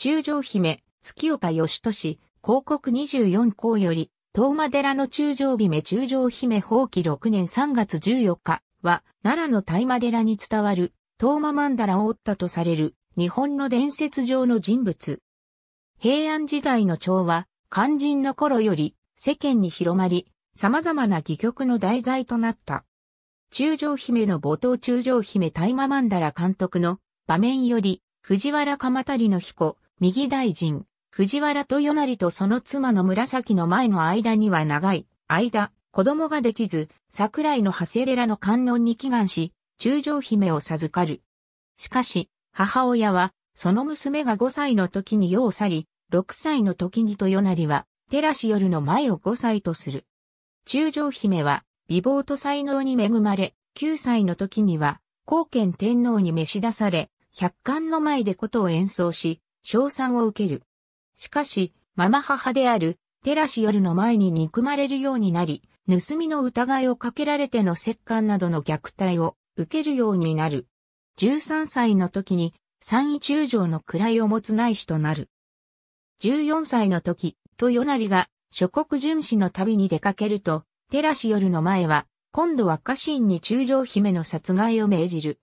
中条姫、月岡義俊、広告24校より、東間寺の中条姫中条姫放棄6年3月14日は、奈良の大間寺に伝わる、東間曼荼羅を折ったとされる、日本の伝説上の人物。平安時代の蝶は、肝心の頃より、世間に広まり、様々な戯曲の題材となった。中条姫の冒頭中条姫大間曼荼羅監督の場面より、藤原鎌足の彦、右大臣、藤原豊成とその妻の紫の前の間には長い間、子供ができず、桜井の長谷寺の観音に祈願し、中将姫を授かる。しかし、母親は、その娘が5歳の時に世を去り、6歳の時に豊成は、寺氏夜の前を5歳とする。中将姫は、美貌と才能に恵まれ、9歳の時には、後見天皇に召し出され、百官の前でことを演奏し、賞賛を受ける。しかし、ママ母である、テラシ夜ルの前に憎まれるようになり、盗みの疑いをかけられての折檻などの虐待を受けるようになる。13歳の時に、三位中将の位を持つ内史となる。14歳の時、とよなりが諸国巡視の旅に出かけると、テラシ夜ルの前は、今度は家臣に中将姫の殺害を命じる。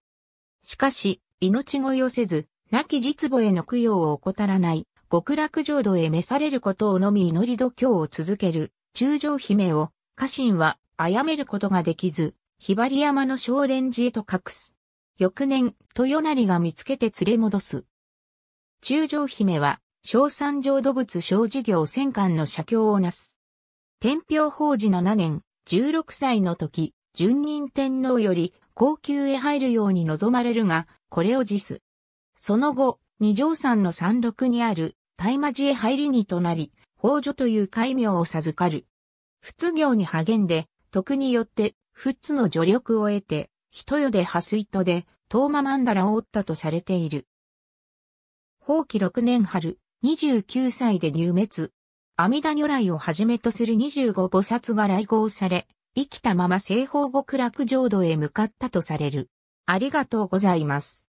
しかし、命乞いをせず、亡き実母への供養を怠らない、極楽浄土へ召されることをのみ祈り度胸を続ける、中将姫を、家臣は、やめることができず、ひばり山の少蓮寺へと隠す。翌年、豊成が見つけて連れ戻す。中将姫は、小三条土仏小事業戦艦の写経をなす。天平法事7年、16歳の時、順任天皇より高級へ入るように望まれるが、これを辞す。その後、二条山の山麓にある大魔寺へ入りにとなり、宝女という戒名を授かる。仏業に励んで、徳によって、仏の助力を得て、人世で破水とで、東間曼荼羅を追ったとされている。法器六年春、二十九歳で入滅。阿弥陀如来をはじめとする二十五菩薩が来合され、生きたまま西方極楽浄土へ向かったとされる。ありがとうございます。